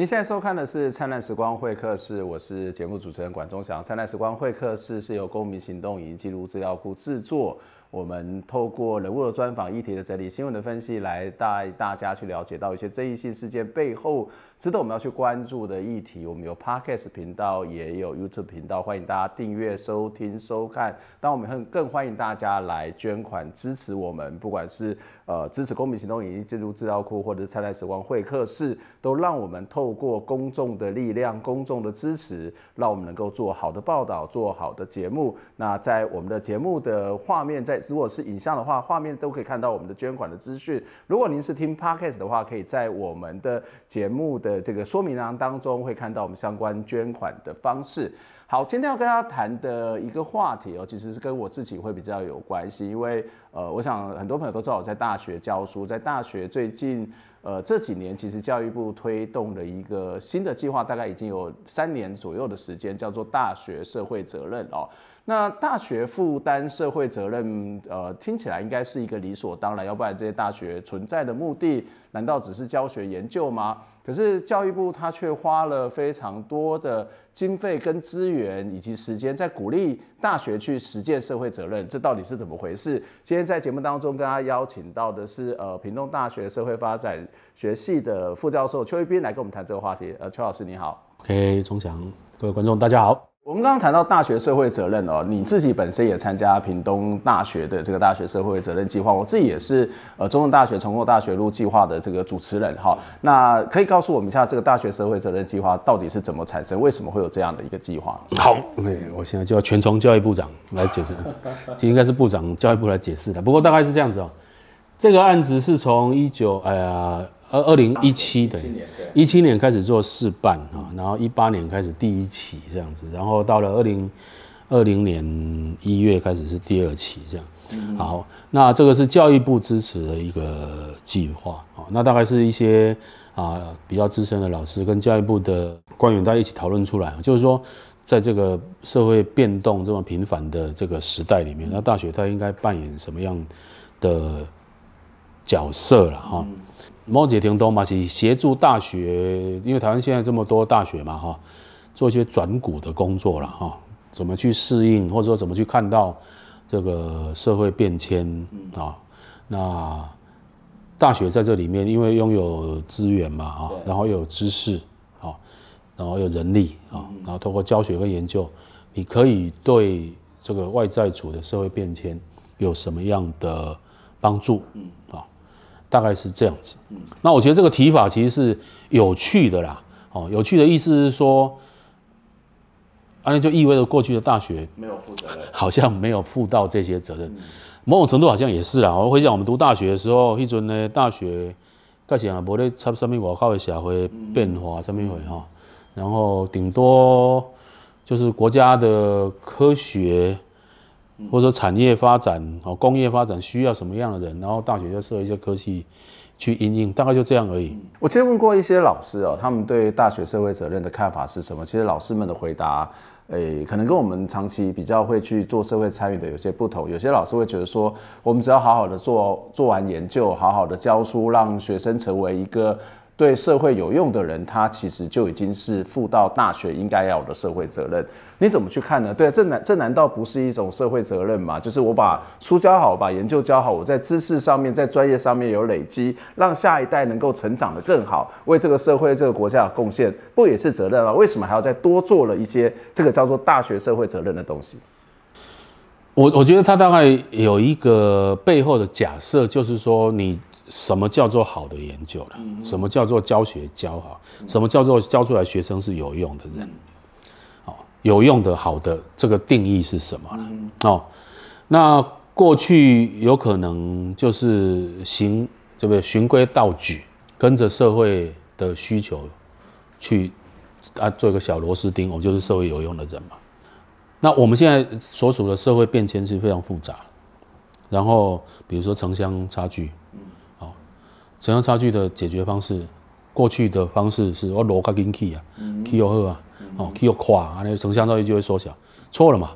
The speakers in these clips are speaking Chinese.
您现在收看的是《灿烂时光会客室》，我是节目主持人管中祥，《灿烂时光会客室》是由公民行动影音进录资料库制作。我们透过人物的专访、议题的整理、新闻的分析来带大家去了解到一些争议性事件背后值得我们要去关注的议题。我们有 podcast 频道，也有 YouTube 频道，欢迎大家订阅收听收看。当我们更欢迎大家来捐款支持我们，不管是呃支持公民行动以及进入资料库，或者是灿烂时光会客室，都让我们透过公众的力量、公众的支持，让我们能够做好的报道、做好的节目。那在我们的节目的画面在。如果是影像的话，画面都可以看到我们的捐款的资讯。如果您是听 Podcast 的话，可以在我们的节目的这个说明栏当中会看到我们相关捐款的方式。好，今天要跟大家谈的一个话题哦，其实是跟我自己会比较有关系，因为呃，我想很多朋友都知道我在大学教书，在大学最近呃这几年，其实教育部推动了一个新的计划，大概已经有三年左右的时间，叫做大学社会责任哦。那大学负担社会责任，呃，听起来应该是一个理所当然，要不然这些大学存在的目的难道只是教学研究吗？可是教育部他却花了非常多的经费跟资源以及时间，在鼓励大学去实践社会责任，这到底是怎么回事？今天在节目当中，跟大家邀请到的是，呃，屏东大学社会发展学系的副教授邱一斌来跟我们谈这个话题。呃，邱老师你好。OK，钟祥，各位观众大家好。我们刚刚谈到大学社会责任哦，你自己本身也参加屏东大学的这个大学社会责任计划，我自己也是呃，中正大学重构大学路计划的这个主持人哈。那可以告诉我们一下，这个大学社会责任计划到底是怎么产生？为什么会有这样的一个计划？好，我现在就要全从教育部长来解释，应该是部长教育部来解释的。不过大概是这样子哦，这个案子是从一九哎呀。二二零一七，一七年开始做试办啊，然后一八年开始第一期这样子，然后到了二零二零年一月开始是第二期这样。好，那这个是教育部支持的一个计划啊，那大概是一些啊比较资深的老师跟教育部的官员大家一起讨论出来，就是说在这个社会变动这么频繁的这个时代里面，那大学它应该扮演什么样的角色了哈？猫姐婷懂嘛是协助大学，因为台湾现在这么多大学嘛，哈，做一些转股的工作了，哈，怎么去适应，或者说怎么去看到这个社会变迁啊？那大学在这里面，因为拥有资源嘛，啊，然后又有知识，啊，然后又人力，啊，然后通过教学跟研究，你可以对这个外在处的社会变迁有什么样的帮助？嗯，啊。大概是这样子，那我觉得这个提法其实是有趣的啦。哦，有趣的意思是说，那就意味着过去的大学没有负责任，好像没有负到这些责任。某种程度好像也是啊。我回想我们读大学的时候，一准呢，大学个性啊，无咧插什么外国的社会变化什么会哈，然后顶多就是国家的科学。或者说产业发展，哦，工业发展需要什么样的人？然后大学就设一些科技去应用，大概就这样而已。我其实问过一些老师哦，他们对大学社会责任的看法是什么？其实老师们的回答，诶，可能跟我们长期比较会去做社会参与的有些不同。有些老师会觉得说，我们只要好好的做做完研究，好好的教书，让学生成为一个。对社会有用的人，他其实就已经是负到大学应该要的社会责任。你怎么去看呢？对，这难，这难道不是一种社会责任吗？就是我把书教好，把研究教好，我在知识上面、在专业上面有累积，让下一代能够成长得更好，为这个社会、这个国家有贡献，不也是责任吗？为什么还要再多做了一些这个叫做大学社会责任的东西？我我觉得他大概有一个背后的假设，就是说你。什么叫做好的研究了？什么叫做教学教好？什么叫做教出来学生是有用的人？哦，有用的、好的这个定义是什么呢？哦，那过去有可能就是行这个循规蹈矩，跟着社会的需求去啊做一个小螺丝钉，我就是社会有用的人嘛。那我们现在所处的社会变迁是非常复杂，然后比如说城乡差距。城乡差距的解决方式，过去的方式是我路开进去啊，开越好啊，哦，开越快啊，那城乡差距就会缩小。错了嘛，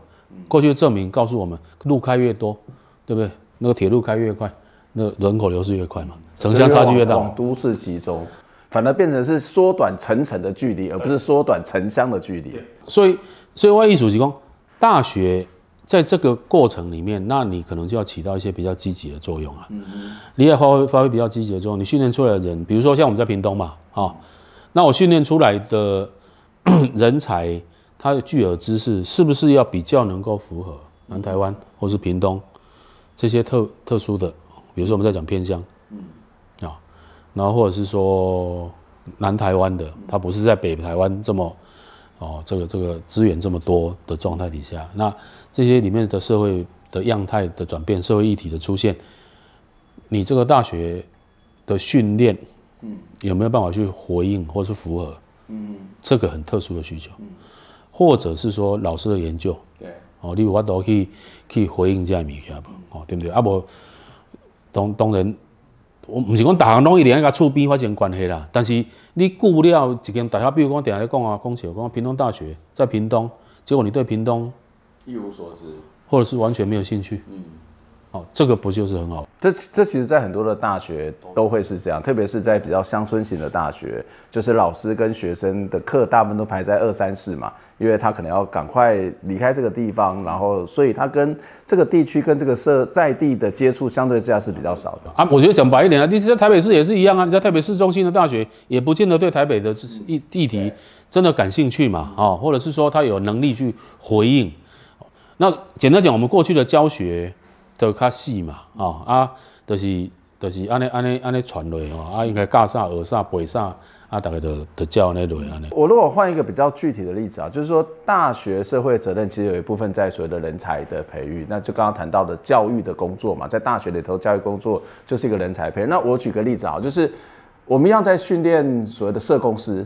过去的证明告诉我们，路开越多，对不对？那个铁路开越快，那人口流失越快嘛，城乡差距越大。广都市集中，反而变成是缩短城城的距离，而不是缩短城乡的距离。所以，所以外一主席结：大学。在这个过程里面，那你可能就要起到一些比较积极的作用啊。你也发挥发挥比较积极的作用，你训练出来的人，比如说像我们在屏东嘛，好，那我训练出来的人才，他的巨额知识是不是要比较能够符合南台湾或是屏东这些特特殊的？比如说我们在讲偏向，啊，然后或者是说南台湾的，他不是在北台湾这么哦这个这个资源这么多的状态底下，那。这些里面的社会的样态的转变，社会议题的出现，你这个大学的训练，嗯，有没有办法去回应或是符合，嗯，这个很特殊的需求，或者是说老师的研究，对，哦，你有法都要去去回应这下物件，哦，对不对？啊，不，当当然，我唔是讲大行拢一定要甲厝边发生关系啦。但是你顾了一间大学，比如讲顶下在讲啊，讲起我讲屏东大学在屏东，结果你对屏东。一无所知，或者是完全没有兴趣。嗯，好，这个不就是很好？这这其实，在很多的大学都会是这样，特别是在比较乡村型的大学，就是老师跟学生的课大部分都排在二三四嘛，因为他可能要赶快离开这个地方，然后所以他跟这个地区跟这个社在地的接触相对价是比较少的啊。我觉得讲白一点啊，你在台北市也是一样啊，你在台北市中心的大学也不见得对台北的议议题真的感兴趣嘛啊，或者是说他有能力去回应。那简单讲，我们过去的教学都较细嘛，啊啊，都是都是按咧按咧按咧传落哦，啊应该教啥学啥背啥啊，大概都都教那类啊。我如果换一个比较具体的例子啊，就是说大学社会责任其实有一部分在所谓的人才的培育，那就刚刚谈到的教育的工作嘛，在大学里头教育工作就是一个人才培育。那我举个例子啊，就是我们要在训练所谓的社工师。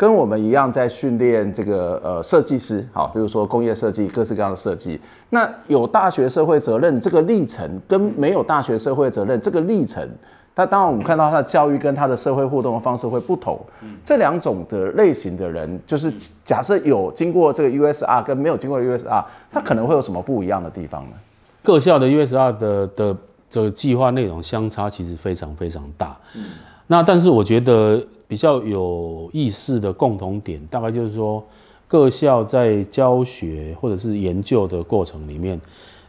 跟我们一样在训练这个呃设计师，好，比如说工业设计，各式各样的设计。那有大学社会责任这个历程，跟没有大学社会责任这个历程，那当然我们看到他的教育跟他的社会互动的方式会不同。这两种的类型的人，就是假设有经过这个 USR，跟没有经过 USR，他可能会有什么不一样的地方呢？各校的 USR 的的这个计划内容相差其实非常非常大。那但是我觉得比较有意思的共同点，大概就是说，各校在教学或者是研究的过程里面，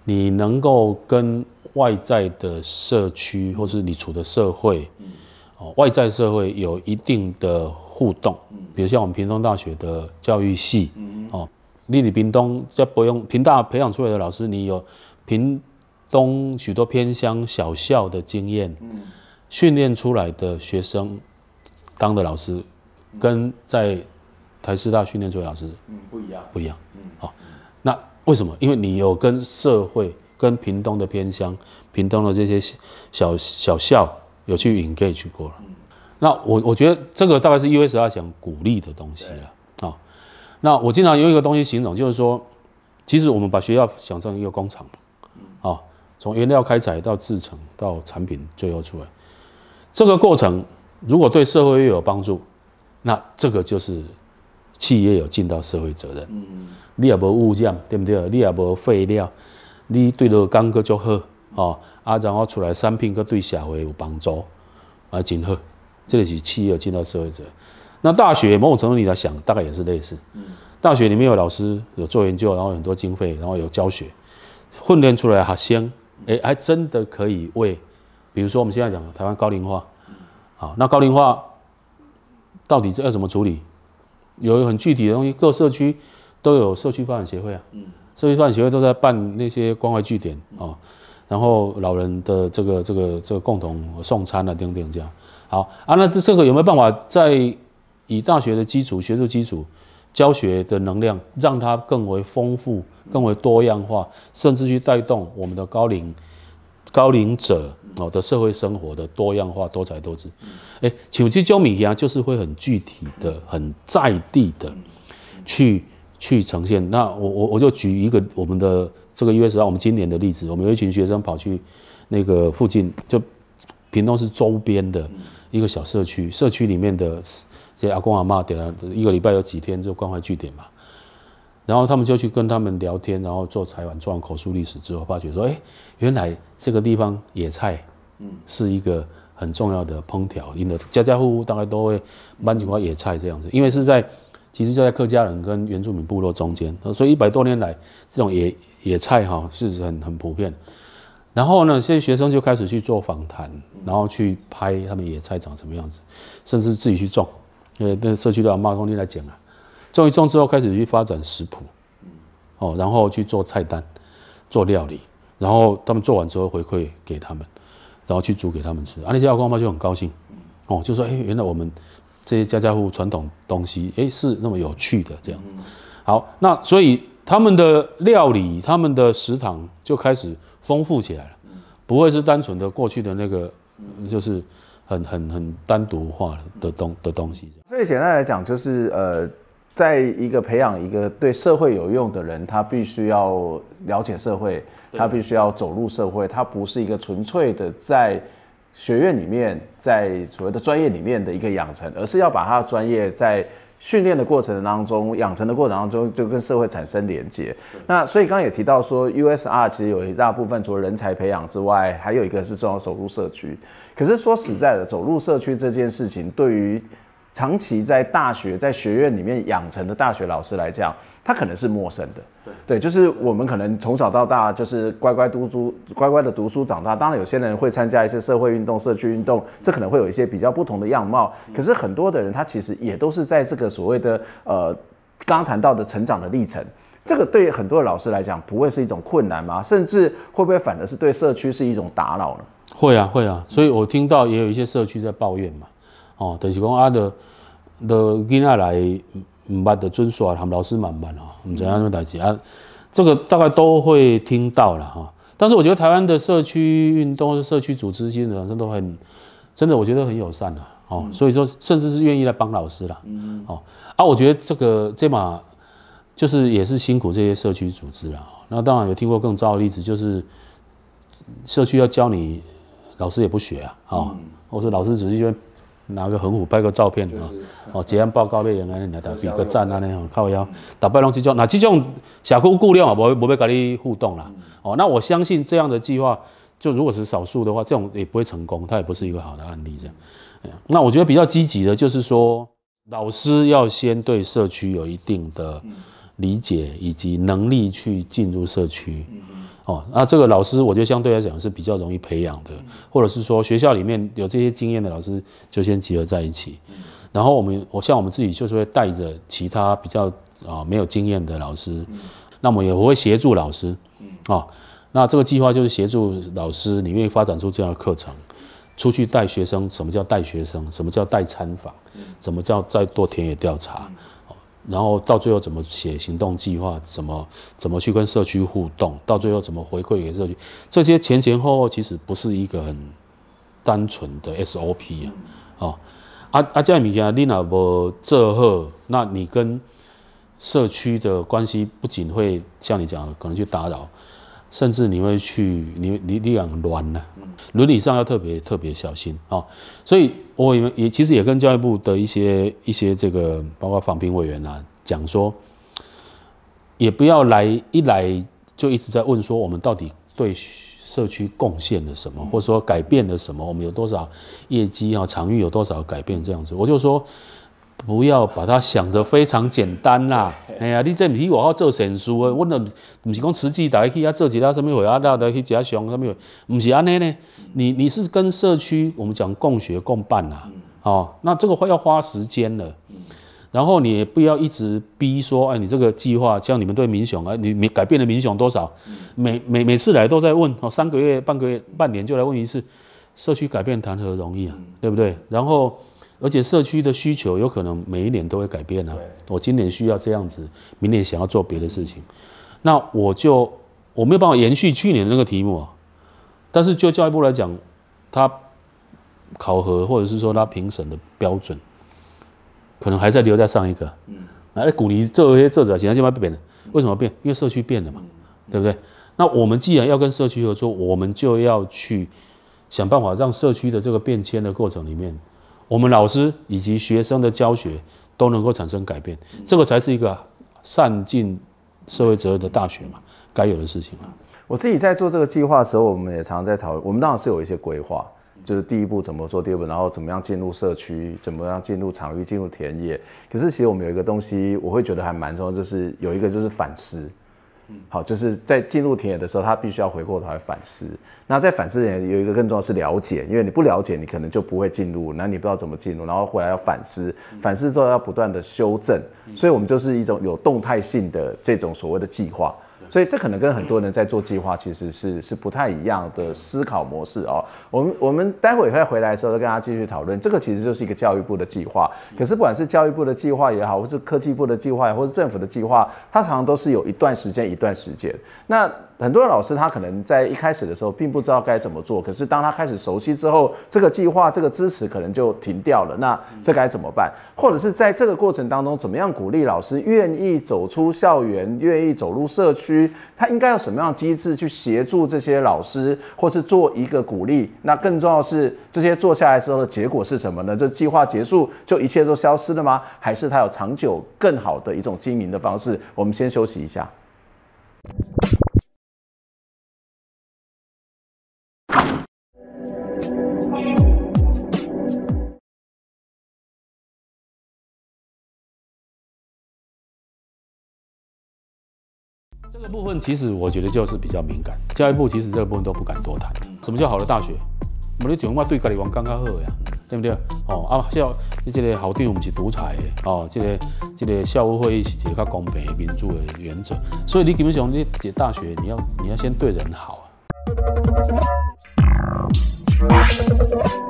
你能够跟外在的社区或是你处的社会，哦，外在社会有一定的互动，比如像我们屏东大学的教育系，哦，你你屏东在屏大培养出来的老师，你有屏东许多偏乡小校的经验。训练出来的学生当的老师，跟在台师大训练来的老师不一样，不一样。嗯，好，那为什么？因为你有跟社会、跟屏东的偏乡、屏东的这些小小校有去 engage 过了。那我我觉得这个大概是 U.S.R 想鼓励的东西了。啊，那我经常用一个东西形容，就是说，其实我们把学校想成一个工厂，啊，从原料开采到制成到产品最后出来。这个过程如果对社会越有帮助，那这个就是企业有尽到社会责任。嗯，你也无污染，对不对？你也无废料，你对那个工哥足好哦。啊，然后出来产品个对社会有帮助，啊，真好。这个是企业有尽到社会责任。那大学某种程度你来想，大概也是类似。大学里面有老师有做研究，然后很多经费，然后有教学，训练出来学生，哎，还真的可以为。比如说我们现在讲台湾高龄化，好，那高龄化到底这要怎么处理？有很具体的东西，各社区都有社区发展协会啊，社区发展协会都在办那些关怀据点啊，然后老人的这个这个这个共同送餐啊，等等这样。好啊，那这这个有没有办法在以大学的基础、学术基础、教学的能量，让它更为丰富、更为多样化，甚至去带动我们的高龄？高龄者哦的社会生活的多样化、多彩多姿，哎，去教米亚就是会很具体的、很在地的去去呈现。那我我我就举一个我们的这个 U S 让我们今年的例子，我们有一群学生跑去那个附近，就屏东是周边的一个小社区，社区里面的这阿公阿妈点了一个礼拜有几天就关怀据点嘛，然后他们就去跟他们聊天，然后做采访，做完口述历史之后，发觉说，哎，原来。这个地方野菜，嗯，是一个很重要的烹调，因为家家户户大概都会搬几块野菜这样子，因为是在其实就在客家人跟原住民部落中间，所以一百多年来这种野野菜哈，是很很普遍。然后呢，现些学生就开始去做访谈，然后去拍他们野菜长什么样子，甚至自己去种。因为那社区的马东利来讲啊，种一种之后开始去发展食谱，哦，然后去做菜单，做料理。然后他们做完之后回馈给他们，然后去煮给他们吃，啊那些阿公阿妈就很高兴，哦就说哎原来我们这些家家户传统东西哎是那么有趣的这样子，好那所以他们的料理他们的食堂就开始丰富起来了，不会是单纯的过去的那个就是很很很单独化的东的东西。所以简单来讲就是呃，在一个培养一个对社会有用的人，他必须要。了解社会，他必须要走入社会，他不是一个纯粹的在学院里面，在所谓的专业里面的一个养成，而是要把他的专业在训练的过程当中、养成的过程当中，就跟社会产生连接。那所以刚刚也提到说，USR 其实有一大部分，除了人才培养之外，还有一个是重要走入社区。可是说实在的，走入社区这件事情，对于长期在大学、在学院里面养成的大学老师来讲，他可能是陌生的。对，对，就是我们可能从小到大就是乖乖读书、乖乖的读书长大。当然，有些人会参加一些社会运动、社区运动，这可能会有一些比较不同的样貌。可是很多的人，他其实也都是在这个所谓的呃刚刚谈到的成长的历程。这个对很多老师来讲，不会是一种困难吗？甚至会不会反而是对社区是一种打扰呢？会啊，会啊。所以我听到也有一些社区在抱怨嘛。哦，就是讲啊，的的囡仔来唔嗯，识的遵守，啊，含老师慢慢啊，唔知样怎代志啊。这个大概都会听到了哈。但是我觉得台湾的社区运动、社区组织这些人，都很真的，我觉得很友善的哦。所以说，甚至是愿意来帮老师了。嗯嗯。哦啊，我觉得这个这码就是也是辛苦这些社区组织了。那当然有听过更糟的例子，就是社区要教你，老师也不学啊啊，或者老师只是为。拿个横幅拍个照片啊，哦，结案报告类人，啊，来打比个赞啊，唻，好靠腰，打败龙侬这种，那这种小区姑娘啊，无不会跟你互动啦。哦，那我相信这样的计划，就如果是少数的话，这种也不会成功，它也不是一个好的案例这样。那我觉得比较积极的，就是说老师要先对社区有一定的理解以及能力去进入社区。那这个老师，我觉得相对来讲是比较容易培养的，或者是说学校里面有这些经验的老师，就先集合在一起。然后我们，我像我们自己就是会带着其他比较啊没有经验的老师，那么也会协助老师哦，那这个计划就是协助老师，你愿意发展出这样的课程，出去带学生？什么叫带学生？什么叫带参访？什么叫在做田野调查？然后到最后怎么写行动计划，怎么怎么去跟社区互动，到最后怎么回馈给社区，这些前前后后其实不是一个很单纯的 SOP 啊。哦，啊，这样米讲你那无做后，那你跟社区的关系不仅会像你讲，可能去打扰。甚至你会去，你你你养乱呢，伦理上要特别特别小心啊！所以我也也其实也跟教育部的一些一些这个包括访评委员啊讲说，也不要来一来就一直在问说我们到底对社区贡献了什么，或者说改变了什么，我们有多少业绩啊，场域有多少改变这样子，我就说。不要把它想得非常简单啦，哎呀，你这唔是我好做善事，我那不是讲实际，打开去啊做其他什么会啊，到头去加强什么会，唔是安尼呢？你你是跟社区，我们讲共学共办啊，哦，那这个会要花时间了，然后你也不要一直逼说，哎，你这个计划叫你们对民雄啊，你你改变了民雄多少？每每每次来都在问，哦，三个月、半个月、半年就来问一次，社区改变谈何容易啊，对不对？然后。而且社区的需求有可能每一年都会改变呢。我今年需要这样子，明年想要做别的事情，那我就我没有办法延续去年的那个题目啊。但是就教育部来讲，他考核或者是说他评审的标准，可能还在留在上一个。嗯，鼓励这些作者，现在就要变了。为什么变？因为社区变了嘛，对不对？那我们既然要跟社区合作，我们就要去想办法让社区的这个变迁的过程里面。我们老师以及学生的教学都能够产生改变，这个才是一个善尽社会责任的大学嘛，该有的事情啊。我自己在做这个计划的时候，我们也常常在讨论，我们当然是有一些规划，就是第一步怎么做，第二步然后怎么样进入社区，怎么样进入场域，进入田野。可是其实我们有一个东西，我会觉得还蛮重要，就是有一个就是反思。好，就是在进入田野的时候，他必须要回过头来反思。那在反思里有一个更重要是了解，因为你不了解，你可能就不会进入，那你不知道怎么进入，然后回来要反思，反思之后要不断的修正。所以我们就是一种有动态性的这种所谓的计划。所以这可能跟很多人在做计划其实是是不太一样的思考模式哦。我们我们待会再回来的时候再跟大家继续讨论。这个其实就是一个教育部的计划，可是不管是教育部的计划也好，或是科技部的计划，或是政府的计划，它常常都是有一段时间一段时间。那。很多老师他可能在一开始的时候并不知道该怎么做，可是当他开始熟悉之后，这个计划、这个支持可能就停掉了。那这该怎么办？或者是在这个过程当中，怎么样鼓励老师愿意走出校园，愿意走入社区？他应该有什么样的机制去协助这些老师，或是做一个鼓励？那更重要是这些做下来之后的结果是什么呢？就计划结束就一切都消失了吗？还是他有长久更好的一种经营的方式？我们先休息一下。这个部分其实我觉得就是比较敏感，教育部其实这部分都不敢多谈。什么叫好的大学？我们的九八对家里王刚刚好呀，对不对？哦啊，校你这个校长不是独裁的哦，这个这个校务会议是一个较公平的民主的原则，所以你基本上你这大学你要你要先对人好啊。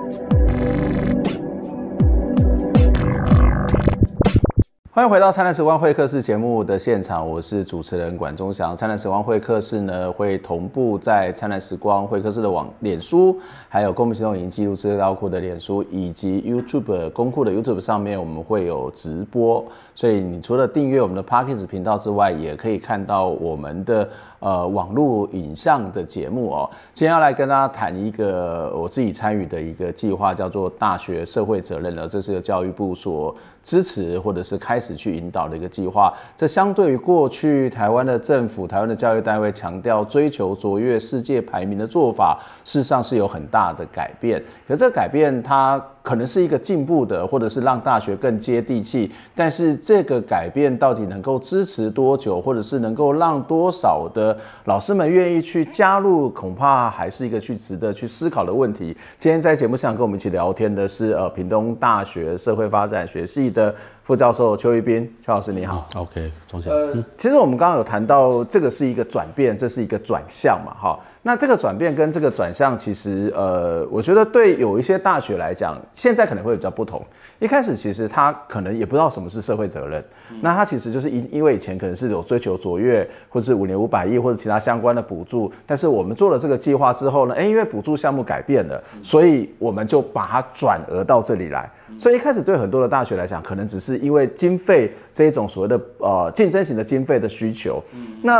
欢迎回到灿烂时光会客室节目的现场，我是主持人管中祥。灿烂时光会客室呢，会同步在灿烂时光会客室的网脸书，还有公民行动影音记录资料库的脸书，以及 YouTube 公库的 YouTube 上面，我们会有直播。所以，你除了订阅我们的 p a r k e t s 频道之外，也可以看到我们的。呃，网络影像的节目哦，今天要来跟大家谈一个我自己参与的一个计划，叫做大学社会责任了。这是教育部所支持或者是开始去引导的一个计划。这相对于过去台湾的政府、台湾的教育单位强调追求卓越、世界排名的做法，事实上是有很大的改变。可这改变它。可能是一个进步的，或者是让大学更接地气，但是这个改变到底能够支持多久，或者是能够让多少的老师们愿意去加入，恐怕还是一个去值得去思考的问题。今天在节目上跟我们一起聊天的是呃，屏东大学社会发展学系的。副教授邱一斌，邱老师你好。OK，钟先生。呃，其实我们刚刚有谈到，这个是一个转变，这是一个转向嘛？哈，那这个转变跟这个转向，其实呃，我觉得对有一些大学来讲，现在可能会比较不同。一开始其实他可能也不知道什么是社会责任，那他其实就是因因为以前可能是有追求卓越，或者是五年五百亿或者其他相关的补助。但是我们做了这个计划之后呢，哎，因为补助项目改变了，所以我们就把它转而到这里来。所以一开始对很多的大学来讲，可能只是。因为经费这一种所谓的呃竞争型的经费的需求，那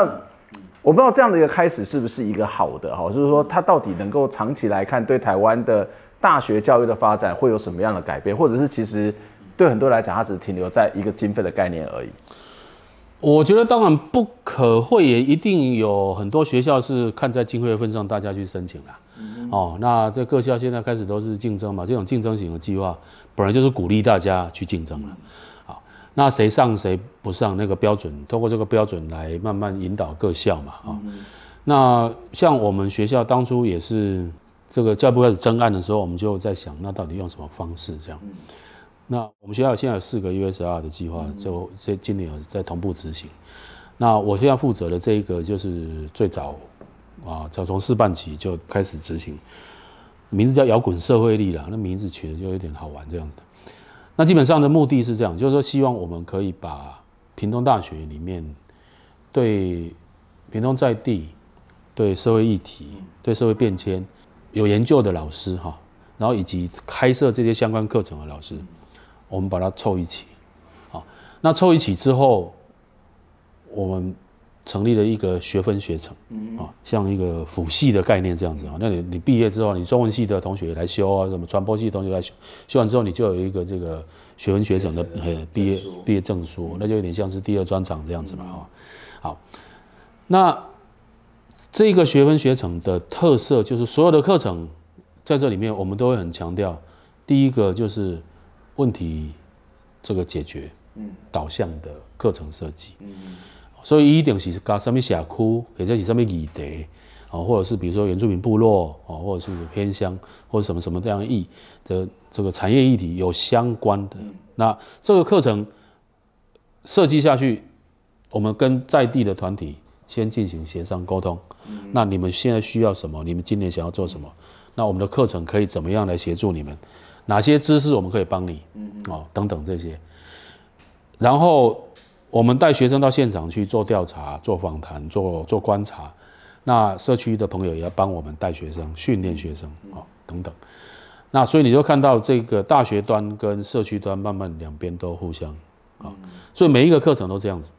我不知道这样的一个开始是不是一个好的哈，就是说它到底能够长期来看对台湾的大学教育的发展会有什么样的改变，或者是其实对很多来讲，它只是停留在一个经费的概念而已。我觉得当然不可会，也一定有很多学校是看在经费的份上，大家去申请了。哦，那这各校现在开始都是竞争嘛，这种竞争型的计划本来就是鼓励大家去竞争了。那谁上谁不上？那个标准通过这个标准来慢慢引导各校嘛，啊，那像我们学校当初也是这个教育部开始征案的时候，我们就在想，那到底用什么方式这样？那我们学校现在有四个 USR 的计划，就这今年在同步执行。那我现在负责的这一个就是最早啊，从四办起就开始执行，名字叫“摇滚社会力”了，那名字取的就有点好玩这样的。那基本上的目的是这样，就是说希望我们可以把屏东大学里面对屏东在地、对社会议题、对社会变迁有研究的老师哈，然后以及开设这些相关课程的老师，我们把它凑一起，好，那凑一起之后，我们。成立了一个学分学程，啊，像一个辅系的概念这样子啊。那你你毕业之后，你中文系的同学来修啊，什么传播系的同学来修，修完之后你就有一个这个学分学程的呃毕业毕业证书，那就有点像是第二专场这样子嘛啊。好，那这个学分学程的特色就是所有的课程在这里面，我们都会很强调，第一个就是问题这个解决导向的课程设计。所以一定是加什么峡谷或者是什么议题啊，或者是比如说原住民部落啊，或者是偏乡或者什么什么这样议的这个产业议题有相关的。那这个课程设计下去，我们跟在地的团体先进行协商沟通。那你们现在需要什么？你们今年想要做什么？那我们的课程可以怎么样来协助你们？哪些知识我们可以帮你？嗯哦，等等这些。然后。我们带学生到现场去做调查、做访谈、做做观察，那社区的朋友也要帮我们带学生、训练学生啊等等。那所以你就看到这个大学端跟社区端慢慢两边都互相啊，所以每一个课程都这样子。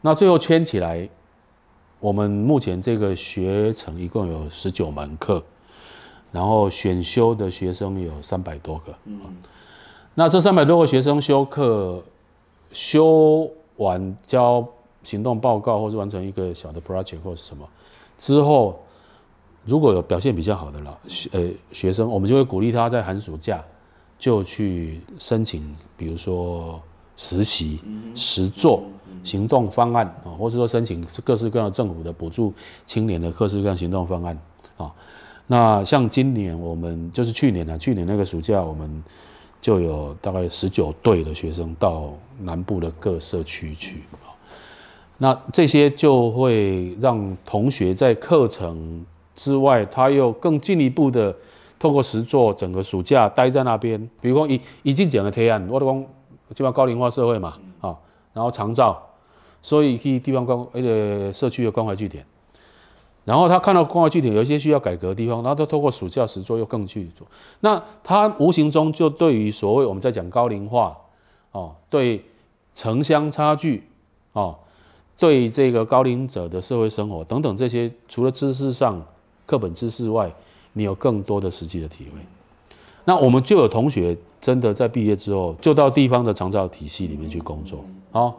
那最后圈起来，我们目前这个学程一共有十九门课，然后选修的学生有三百多个。嗯，那这三百多个学生修课。修完交行动报告，或是完成一个小的 project 或是什么之后，如果有表现比较好的了，呃，学生我们就会鼓励他在寒暑假就去申请，比如说实习、实作行动方案啊，或是说申请各式各样的政府的补助、青年的各式各样行动方案啊。那像今年我们就是去年啊，去年那个暑假我们。就有大概十九队的学生到南部的各社区去那这些就会让同学在课程之外，他又更进一步的通过实作，整个暑假待在那边。比如讲已已经讲了提案，我都讲，本上高龄化社会嘛啊，然后长照，所以去地方关呃社区的关怀据点。然后他看到工作具体有一些需要改革的地方，然后他通过暑假时做，又更具体做。那他无形中就对于所谓我们在讲高龄化，哦，对城乡差距，哦，对这个高龄者的社会生活等等这些，除了知识上课本知识外，你有更多的实际的体会。那我们就有同学真的在毕业之后就到地方的长照体系里面去工作，哦。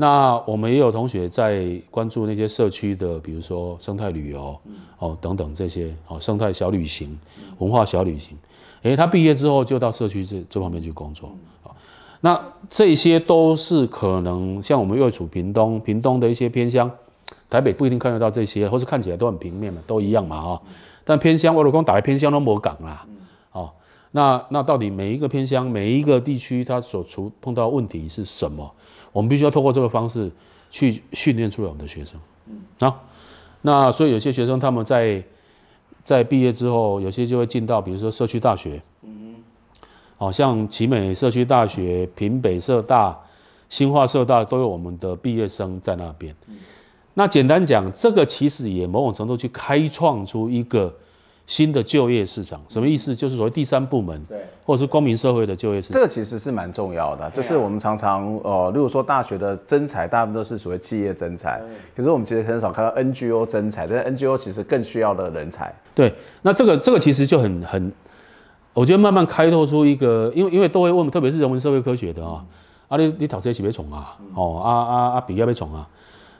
那我们也有同学在关注那些社区的，比如说生态旅游，哦，等等这些，哦，生态小旅行、文化小旅行，哎，他毕业之后就到社区这这方面去工作，哦、那这些都是可能像我们又处屏东，屏东的一些偏乡，台北不一定看得到这些，或是看起来都很平面的，都一样嘛，哈。但偏乡，我老公打的偏乡都没港啦，哦，那那到底每一个偏乡、每一个地区，它所处碰到问题是什么？我们必须要透过这个方式去训练出来我们的学生。嗯，好，那所以有些学生他们在在毕业之后，有些就会进到比如说社区大学。嗯好像奇美社区大学、平北社大、新化社大都有我们的毕业生在那边。那简单讲，这个其实也某种程度去开创出一个。新的就业市场什么意思？就是所谓第三部门，对，或者是公民社会的就业市场。这个其实是蛮重要的，就是我们常常呃，如果说大学的征才，大部分都是所谓企业征才，可是我们其实很少看到 NGO 征才，但是 NGO 其实更需要的人才。对，那这个这个其实就很很，我觉得慢慢开拓出一个，因为因为都会问，特别是人文社会科学的啊，啊你你导师些起不宠啊，哦啊啊啊比要不宠啊。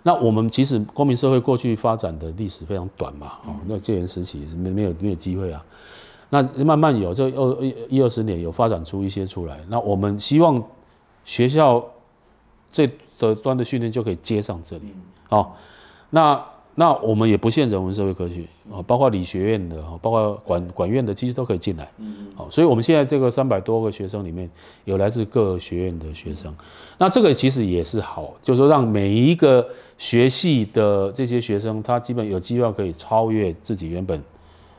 那我们其实，公民社会过去发展的历史非常短嘛，哦，那戒严时期没没有没有机会啊，那慢慢有，就二一二十年有发展出一些出来，那我们希望学校这的端的训练就可以接上这里，哦，那那我们也不限人文社会科学。啊，包括理学院的，哈，包括管管院的，其实都可以进来，嗯，好，所以我们现在这个三百多个学生里面，有来自各学院的学生，那这个其实也是好，就是说让每一个学系的这些学生，他基本有机会可以超越自己原本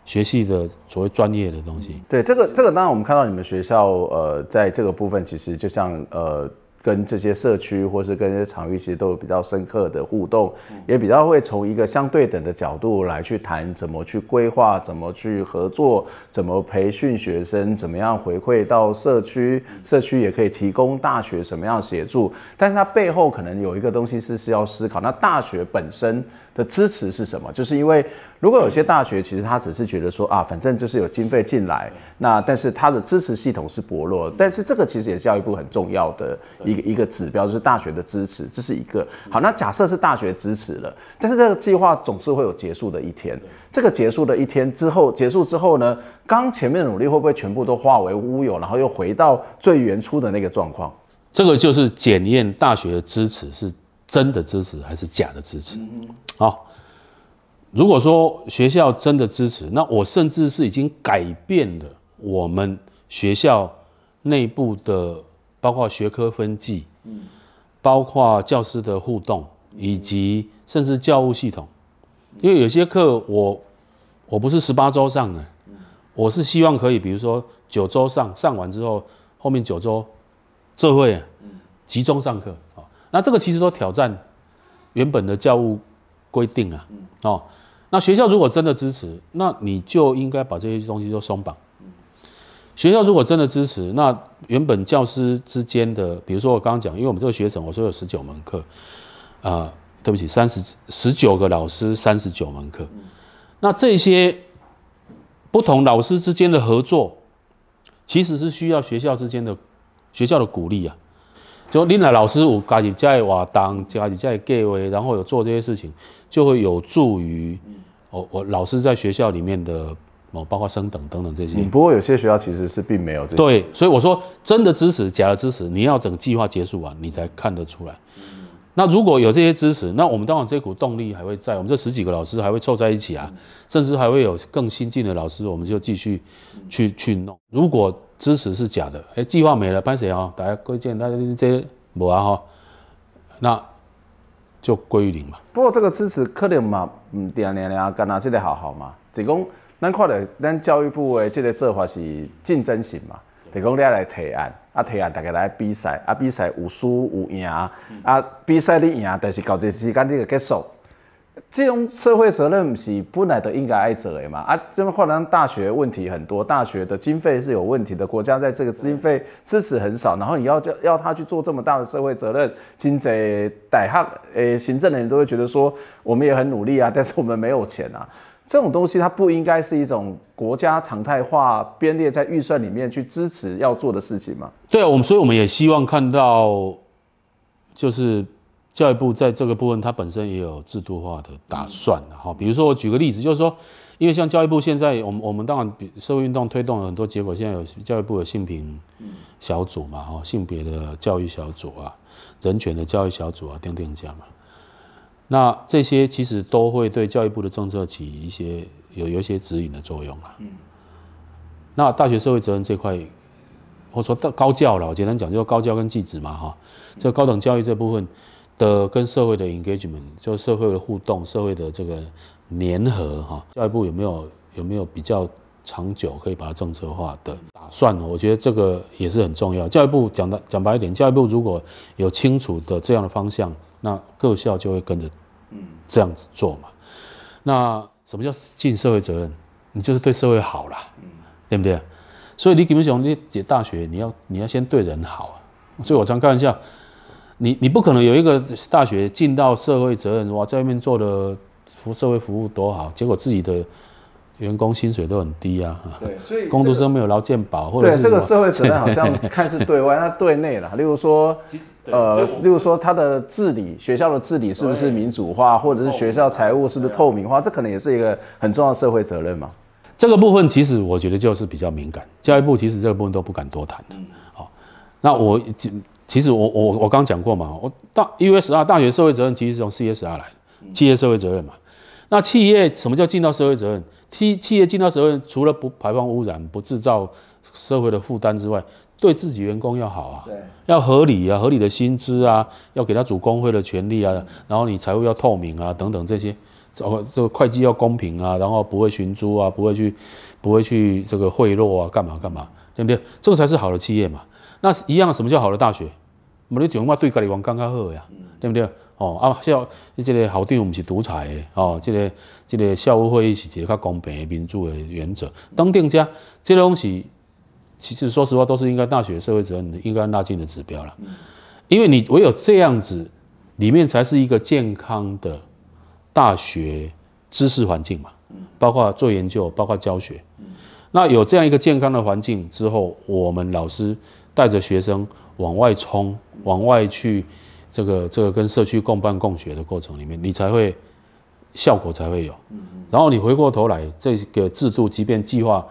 学系的所谓专业的东西。对，这个这个当然我们看到你们学校，呃，在这个部分其实就像呃。跟这些社区或是跟这些场域其实都有比较深刻的互动，也比较会从一个相对等的角度来去谈怎么去规划、怎么去合作、怎么培训学生、怎么样回馈到社区，社区也可以提供大学什么样协助。但是它背后可能有一个东西是需要思考，那大学本身。的支持是什么？就是因为如果有些大学其实他只是觉得说啊，反正就是有经费进来，那但是他的支持系统是薄弱，但是这个其实也教育部很重要的一个一个指标，就是大学的支持，这是一个好。那假设是大学支持了，但是这个计划总是会有结束的一天。这个结束的一天之后，结束之后呢，刚前面努力会不会全部都化为乌有，然后又回到最原初的那个状况？这个就是检验大学的支持是。真的支持还是假的支持？好，如果说学校真的支持，那我甚至是已经改变了我们学校内部的，包括学科分季，嗯，包括教师的互动，以及甚至教务系统，因为有些课我我不是十八周上的，我是希望可以，比如说九周上上完之后，后面九周这会集中上课。那这个其实都挑战原本的教务规定啊，哦，那学校如果真的支持，那你就应该把这些东西都松绑。学校如果真的支持，那原本教师之间的，比如说我刚刚讲，因为我们这个学程我说有十九门课，呃，对不起，三十十九个老师，三十九门课，那这些不同老师之间的合作，其实是需要学校之间的学校的鼓励啊。就领了老师，我自己在活动，自己在各位，然后有做这些事情，就会有助于，哦，我老师在学校里面的，哦，包括升等等等这些。不过有些学校其实是并没有。对，所以我说真的知识，假的知识，你要整计划结束完，你才看得出来。那如果有这些知识，那我们当然这股动力还会在，我们这十几个老师还会凑在一起啊，甚至还会有更新进的老师，我们就继续去去弄。如果支持是假的，哎，计划没了，班谁啊？大家归建，大家这无啊哈，那就归于零嘛。不过这个支持可能嘛，毋定定定干那即个学校嘛，就讲咱看到咱教育部的即个做法是竞争性嘛，就讲你来提案，啊提案大家来比赛，啊比赛有输有赢，啊比赛你赢，但是到这时间你就结束。这种社会责任是不难的应该挨责的嘛啊，这么后来大学问题很多，大学的经费是有问题的，国家在这个经费支持很少，然后你要叫要他去做这么大的社会责任，经济歹行，诶，行政的人都会觉得说我们也很努力啊，但是我们没有钱啊，这种东西它不应该是一种国家常态化编列在预算里面去支持要做的事情吗？对啊，我们所以我们也希望看到就是。教育部在这个部分，它本身也有制度化的打算，哈。比如说，我举个例子，就是说，因为像教育部现在，我们我们当然社会运动推动了很多，结果现在有教育部有性平小组嘛，哈，性别的教育小组啊，人权的教育小组啊，钉钉讲嘛。那这些其实都会对教育部的政策起一些有有一些指引的作用啊。嗯。那大学社会责任这块，或说到高教了，我简单讲，就是高教跟技职嘛，哈，这高等教育这部分。的跟社会的 engagement 就社会的互动、社会的这个粘合哈，教育部有没有有没有比较长久可以把它政策化的打算呢？我觉得这个也是很重要。教育部讲的讲白一点，教育部如果有清楚的这样的方向，那各校就会跟着，嗯，这样子做嘛。那什么叫尽社会责任？你就是对社会好啦，嗯，对不对？所以你根本上，你大学你要你要先对人好啊。所以我常开玩笑。你你不可能有一个大学尽到社会责任，哇，在外面做的服社会服务多好，结果自己的员工薪水都很低啊。对，所以 工读生没有劳健保或者是对，这个社会责任好像 看是对外，那对内了，例如说，呃，例如说他的治理，学校的治理是不是民主化，或者是学校财务是不是透明化，这可能也是一个很重要的社会责任嘛。这个部分其实我觉得就是比较敏感，教育部其实这个部分都不敢多谈的。好，那我其实我我我刚讲过嘛，我大 U.S.R 大学社会责任其实是从 C.S.R 来，的，企业社会责任嘛。那企业什么叫尽到社会责任？企企业尽到责任，除了不排放污染、不制造社会的负担之外，对自己员工要好啊，要合理啊，合理的薪资啊，要给他组工会的权利啊，然后你财务要透明啊，等等这些，哦，这个会计要公平啊，然后不会寻租啊，不会去，不会去这个贿赂啊，干嘛干嘛，对不对？这个才是好的企业嘛。那一样什么叫好的大学？某啲讲话对家里王刚刚好呀，对不对？哦啊，校这个校长们是独裁的哦，这个这个校务会议是一个较公平、民主的原则。当定家，这东西其实说实话都是应该大学社会责任、应该纳进的指标了。因为你唯有这样子，里面才是一个健康的大学知识环境嘛。包括做研究，包括教学。那有这样一个健康的环境之后，我们老师。带着学生往外冲，往外去，这个这个跟社区共办共学的过程里面，你才会效果才会有。然后你回过头来，这个制度即便计划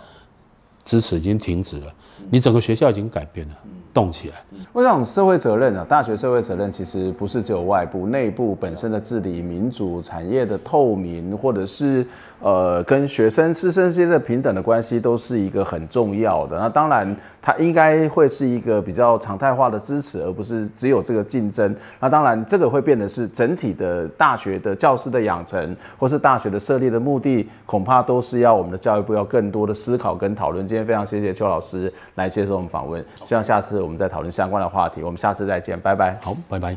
支持已经停止了，你整个学校已经改变了，动起来。为想社会责任啊，大学社会责任其实不是只有外部，内部本身的治理、民主、产业的透明，或者是。呃，跟学生、师生之间的平等的关系都是一个很重要的。那当然，它应该会是一个比较常态化的支持，而不是只有这个竞争。那当然，这个会变得是整体的大学的教师的养成，或是大学的设立的目的，恐怕都是要我们的教育部要更多的思考跟讨论。今天非常谢谢邱老师来接受我们访问，希望下次我们再讨论相关的话题。我们下次再见，拜拜。好，拜拜。